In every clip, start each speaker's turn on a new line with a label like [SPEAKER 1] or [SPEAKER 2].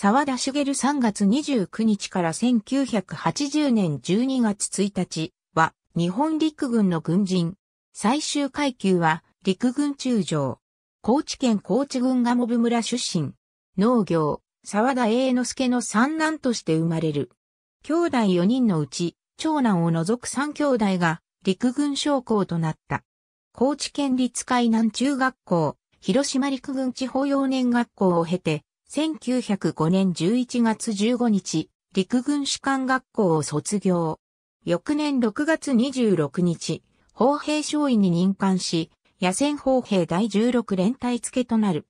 [SPEAKER 1] 沢田茂3月29日から1980年12月1日は日本陸軍の軍人。最終階級は陸軍中将。高知県高知郡賀部村出身。農業、沢田栄之助の三男として生まれる。兄弟4人のうち、長男を除く3兄弟が陸軍将校となった。高知県立海南中学校、広島陸軍地方幼年学校を経て、1905年11月15日、陸軍士官学校を卒業。翌年6月26日、砲兵少尉に任官し、野戦砲兵第16連隊付となる。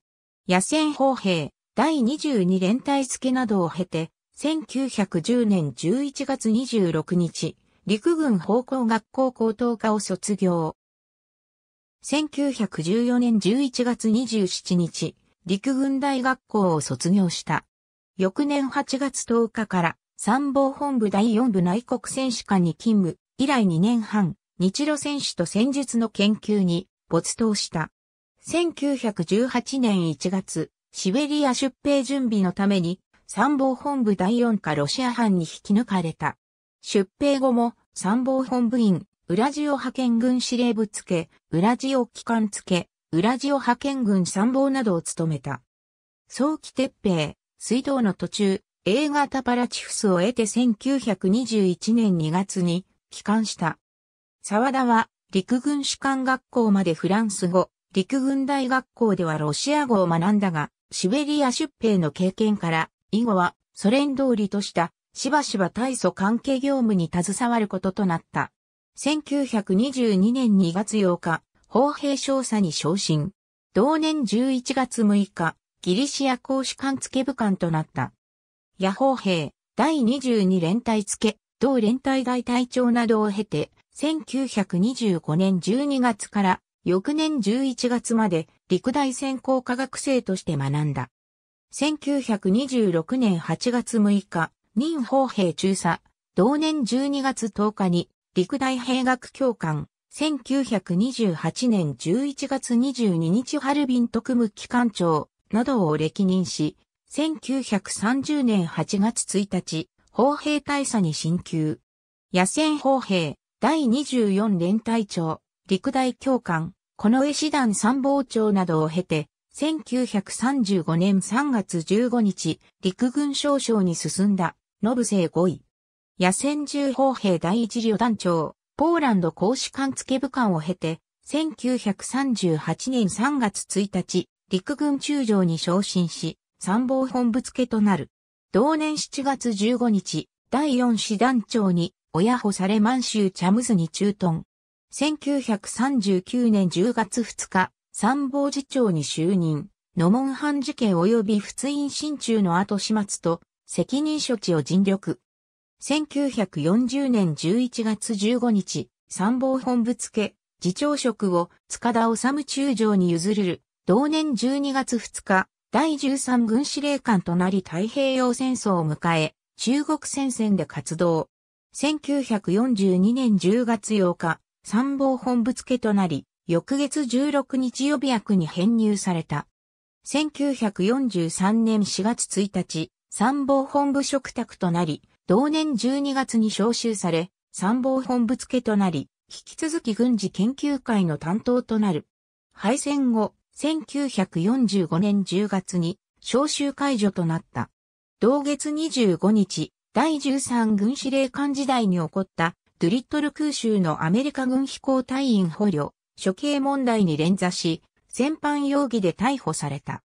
[SPEAKER 1] 野戦砲兵第22連隊付などを経て、1910年11月26日、陸軍砲工学校高等科を卒業。1914年11月27日、陸軍大学校を卒業した。翌年8月10日から参謀本部第4部内国戦士官に勤務、以来2年半、日露戦士と戦術の研究に没頭した。1918年1月、シベリア出兵準備のために参謀本部第4課ロシア班に引き抜かれた。出兵後も参謀本部員、ウラジオ派遣軍司令部付け、ウラジオ機関付け、ウラジオ派遣軍参謀などを務めた。早期撤兵、水道の途中、A 型パラチフスを得て1921年2月に帰還した。沢田は陸軍士官学校までフランス語、陸軍大学校ではロシア語を学んだが、シベリア出兵の経験から、以後はソ連通りとした、しばしば大祖関係業務に携わることとなった。1922年2月8日、砲兵少佐に昇進。同年11月6日、ギリシア公使官付部官となった。野砲兵、第22連隊付、同連隊大隊長などを経て、1925年12月から翌年11月まで陸大専攻科学生として学んだ。1926年8月6日、任砲兵中佐、同年12月10日に陸大兵学教官、1928年11月22日ハルビン特務機関長などを歴任し、1930年8月1日、砲兵大佐に進級。野戦砲兵、第24連隊長、陸大教官、近衛師団参謀長などを経て、1935年3月15日、陸軍少将に進んだ、信ブ生5位。野戦重砲兵第一旅団長、ポーランド公使館付部官を経て、1938年3月1日、陸軍中将に昇進し、参謀本部付となる。同年7月15日、第4師団長に、親保され満州チャムズに駐屯。1939年10月2日、参謀次長に就任。野門藩事件及び仏印心中の後始末と、責任処置を尽力。1940年11月15日、参謀本部付、次長職を塚田治中将に譲る。同年12月2日、第13軍司令官となり太平洋戦争を迎え、中国戦線で活動。1942年10月8日、参謀本部付となり、翌月16日予備役に編入された。1943年4月1日、参謀本部嘱託となり、同年12月に召集され、参謀本部付となり、引き続き軍事研究会の担当となる。敗戦後、1945年10月に召集解除となった。同月25日、第13軍司令官時代に起こった、ドゥリットル空襲のアメリカ軍飛行隊員捕虜、処刑問題に連座し、戦犯容疑で逮捕された。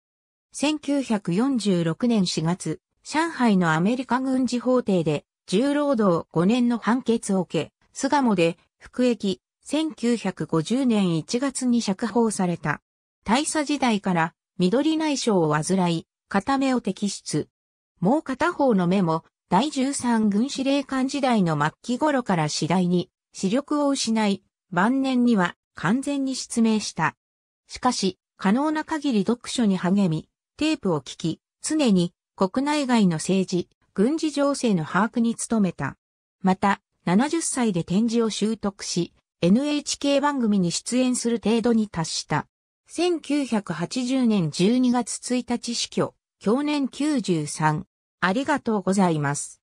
[SPEAKER 1] 1946年4月、上海のアメリカ軍事法廷で重労働5年の判決を受け、巣鴨で服役、1950年1月に釈放された。大佐時代から緑内障を患い、片目を摘出。もう片方の目も第13軍司令官時代の末期頃から次第に視力を失い、晩年には完全に失明した。しかし、可能な限り読書に励み、テープを聞き、常に国内外の政治、軍事情勢の把握に努めた。また、70歳で展示を習得し、NHK 番組に出演する程度に達した。1980年12月1日死去、去年93。ありがとうございます。